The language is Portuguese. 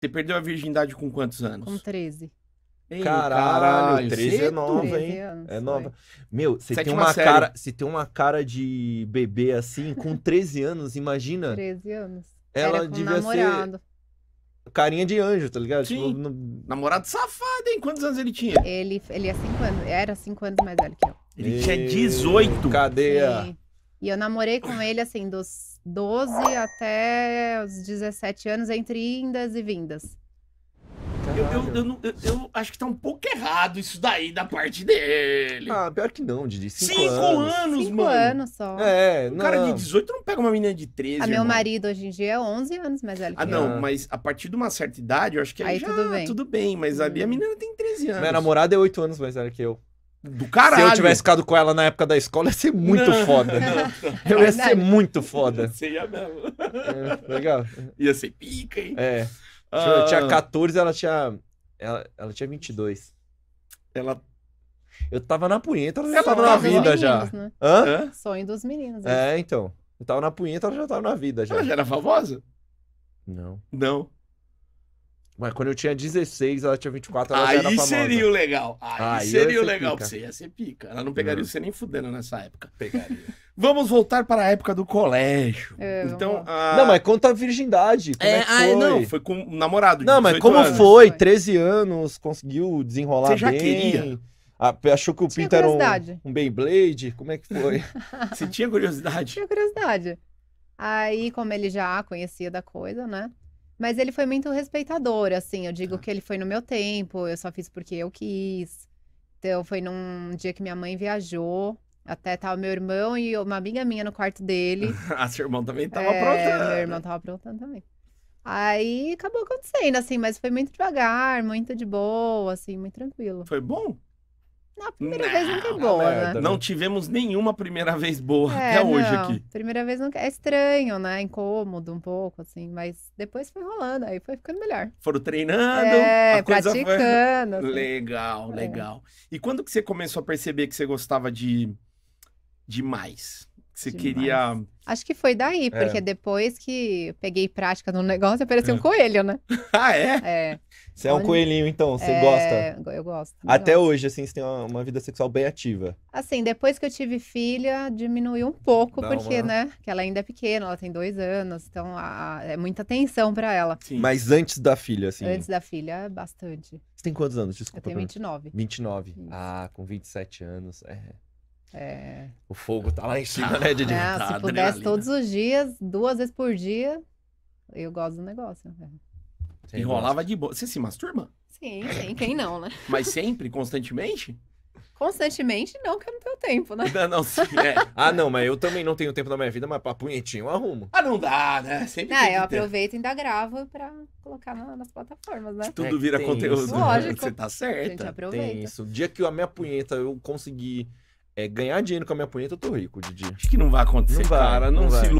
Você perdeu a virgindade com quantos anos? Com 13. Ei, caralho, 13 é, é nova, 13 hein? Anos, é nova. Foi. Meu, você tem uma cara, você tem uma cara de bebê assim com 13 anos, imagina? 13 anos. Ela Era com devia namorado. ser carinha de anjo, tá ligado? Sim. Tipo, no... Namorado safado, hein? Quantos anos ele tinha? Ele ele é 5 anos, era 5 anos mais velho que eu. Ele e... tinha 18. Cadê? e eu namorei com ele assim dos 12 até os 17 anos, entre indas e vindas. Eu, eu, eu, eu, acho que tá um pouco errado isso daí da parte dele. Ah, pior que não, Didi. Cinco, cinco anos, anos cinco mano. anos só. É, não. O cara de 18 não pega uma menina de 13. A ah, irmão. meu marido hoje em dia é 11 anos mais velho. Ah, não, eu. mas a partir de uma certa idade, eu acho que aí, aí já, tudo bem. Tudo bem, mas hum. ali a uhum. menina tem 13 anos. Minha namorada é 8 anos mais velha que eu do caralho. Se eu tivesse ficado com ela na época da escola, ia ser muito não, foda. Não. Eu ia ser muito foda. Você ia mesmo. É, legal. Ia ser pica, hein? É. Ah. Eu tinha 14, ela tinha. Ela, ela tinha 22. Ela. Eu tava na punheta, ela já tava na vida já. Né? Hã? Sonho dos meninos. É, então. Eu tava na punheta, ela já tava na vida já. Ela já era famosa? Não. Não. Mas quando eu tinha 16, ela tinha 24, ela Aí já era seria o legal. Aí, Aí seria o legal pica. pra você. Ia ser pica. Ela não pegaria você nem fudendo nessa época. Pegaria. Vamos voltar para a época do colégio. É, então, a... Não, mas conta a virgindade. Como é, é foi? não, foi com um namorado. Não, mas como anos. foi? 13 anos, conseguiu desenrolar. Você já bem. queria? Ah, achou que o Pinto era um, um Beyblade? Como é que foi? você tinha curiosidade? Tinha curiosidade. Aí, como ele já conhecia da coisa, né? Mas ele foi muito respeitador, assim. Eu digo ah. que ele foi no meu tempo, eu só fiz porque eu quis. Então, foi num dia que minha mãe viajou. Até tava meu irmão e uma amiga minha no quarto dele. ah, seu irmão também tava é, aprontando. Meu irmão tava aprontando também. Aí acabou acontecendo, assim, mas foi muito devagar, muito de boa, assim, muito tranquilo. Foi bom? Não, a primeira não, vez nunca é boa, merda, né? né? Não tivemos nenhuma primeira vez boa é, até hoje aqui. Primeira vez nunca. É estranho, né? Incômodo um pouco, assim. Mas depois foi rolando, aí foi ficando melhor. Foram treinando, é, praticando. Foi... Assim. Legal, é. legal. É. E quando que você começou a perceber que você gostava de, de mais? você Demais. queria. Acho que foi daí, é. porque depois que peguei prática no negócio, apareceu é. um coelho, né? ah, é? É. Você é um coelhinho, então, você é... gosta? Eu gosto. Até gosto. hoje, assim, você tem uma, uma, vida sexual bem ativa. Assim, depois que eu tive filha, diminuiu um pouco, Não, porque, é. né? Que ela ainda é pequena, ela tem dois anos, então a... é muita atenção para ela. Sim. Mas antes da filha, assim. Antes da filha, bastante. Você tem quantos anos? Desculpa. Eu tenho 29. 29. Isso. Ah, com 27 anos. É. É. O fogo tá lá em cima, né, Didi? É, se pudesse todos os dias, duas vezes por dia, eu gosto do negócio. Você Enrolava de boa. Você se masturba? Sim, sim. Quem não, né? Mas sempre? Constantemente? Constantemente não, que eu não tenho tempo, né? Não, não sim, é. Ah, não, mas eu também não tenho tempo na minha vida, mas pra punhetinho eu arrumo. Ah, não dá, né? Sempre não, ah, eu aproveito e ainda gravo pra colocar na, nas plataformas, né? Tipo, tudo é vira conteúdo. Isso. Lógico. Você tá certa. A gente aproveita. Tem isso. O dia que a minha punheta eu conseguir é ganhar dinheiro com a minha punheta, eu tô rico, Didi. Acho que não vai acontecer, não vai, cara. Não, não vai. se